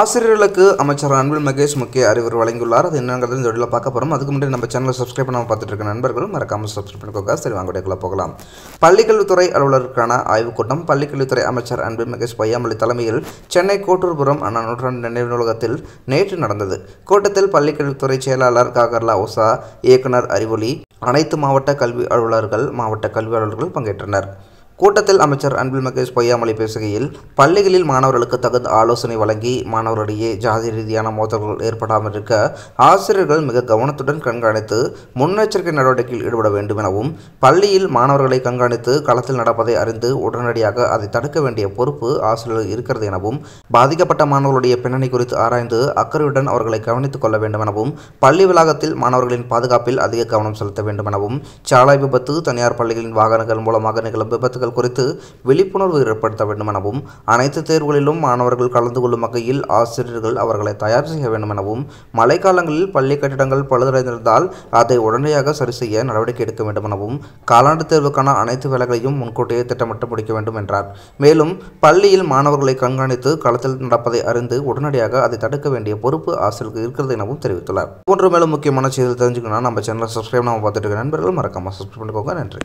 ஆசிரியர்களுக்கு அமைச்சர் அன்பில் மகேஷ் முக்கிய அறிவுரை வழங்கியுள்ளார் அது என்னங்கிறது இந்த பார்க்க போகிறோம் அதுக்கு முன்னாடி நம்ம சேனலை சப்ஸ்கிரைப் பண்ணாமல் பார்த்துட்டு இருக்க நண்பர்களும் மறக்காமல் சப்ஸ்கிரைப் பண்ணிக்கோங்க சரி வாங்கக்கூடிய போகலாம் பள்ளிக்கல்வித்துறை அலுவலருக்கான ஆய்வுக் கூட்டம் பள்ளிக்கல்வித்துறை அமைச்சர் அன்பில் மகேஷ் பொய்யாமொழி தலைமையில் சென்னை கோட்டூர்புரம் அண்ணா நூற்றாண்டு நினைவு நூலகத்தில் நேற்று நடந்தது கூட்டத்தில் பள்ளிக்கல்வித்துறை செயலாளர் காகர்லா ஓசா இயக்குனர் அறிவொளி அனைத்து மாவட்ட கல்வி அலுவலர்கள் மாவட்ட கல்வி அலுவலர்கள் பங்கேற்றனர் கூட்டத்தில் அமைச்சர் அன்பில் மகேஷ் பொய்யாமொழி பேசுகையில் பள்ளிகளில் மாணவர்களுக்கு தகுந்த ஆலோசனை வழங்கி மாணவர்களிடையே ஜாதி ரீதியான மோதல்கள் ஏற்படாமல் இருக்க ஆசிரியர்கள் மிக கவனத்துடன் கண்காணித்து முன்னெச்சரிக்கை நடவடிக்கையில் ஈடுபட வேண்டும் எனவும் பள்ளியில் மாணவர்களை கண்காணித்து களத்தில் நடப்பதை அறிந்து உடனடியாக அதை தடுக்க வேண்டிய பொறுப்பு ஆசிரியர்கள் இருக்கிறது எனவும் பாதிக்கப்பட்ட மாணவர்களுடைய பின்னணி குறித்து ஆராய்ந்து அக்கறையுடன் அவர்களை கவனித்துக் கொள்ள வேண்டும் எனவும் பள்ளி வளாகத்தில் மாணவர்களின் பாதுகாப்பில் அதிக கவனம் செலுத்த வேண்டும் எனவும் சாலை விபத்து தனியார் பள்ளிகளின் வாகனங்கள் மூலமாக நிகழும் விபத்துகள் குறித்து விழிப்புணர்வு ஏற்படுத்த வேண்டும் எனவும் அனைத்து தேர்வுகளிலும் மாணவர்கள் கலந்து கொள்ளும் வகையில் ஆசிரியர்கள் அவர்களை தயார் செய்ய வேண்டும் எனவும் மழைக்காலங்களில் பள்ளி கட்டிடங்கள் பழுதடைந்திருந்தால் அதை உடனடியாக சரி செய்ய நடவடிக்கை எடுக்க வேண்டும் எனவும் காலாண்டு தேர்வுக்கான அனைத்து வேலைகளையும் முன்கூட்டியே திட்டமிட்டு முடிக்க வேண்டும் என்றார் மேலும் பள்ளியில் மாணவர்களை கண்காணித்து களத்தில் நடப்பதை அறிந்து உடனடியாக அதை தடுக்க வேண்டிய பொறுப்பு ஆசிரியர்கள் இருக்கிறது எனவும் தெரிவித்துள்ளார் போன்ற மேலும் முக்கியமான செய்திகள் தெரிஞ்சுக்கணும் நம்ம சேனலை சப்ஸ்கிரைப் நம்ம பார்த்துட்டு நண்பர்கள் மறக்காம சப்ஸ்கிரைப் பண்ணிக்கோங்க நன்றி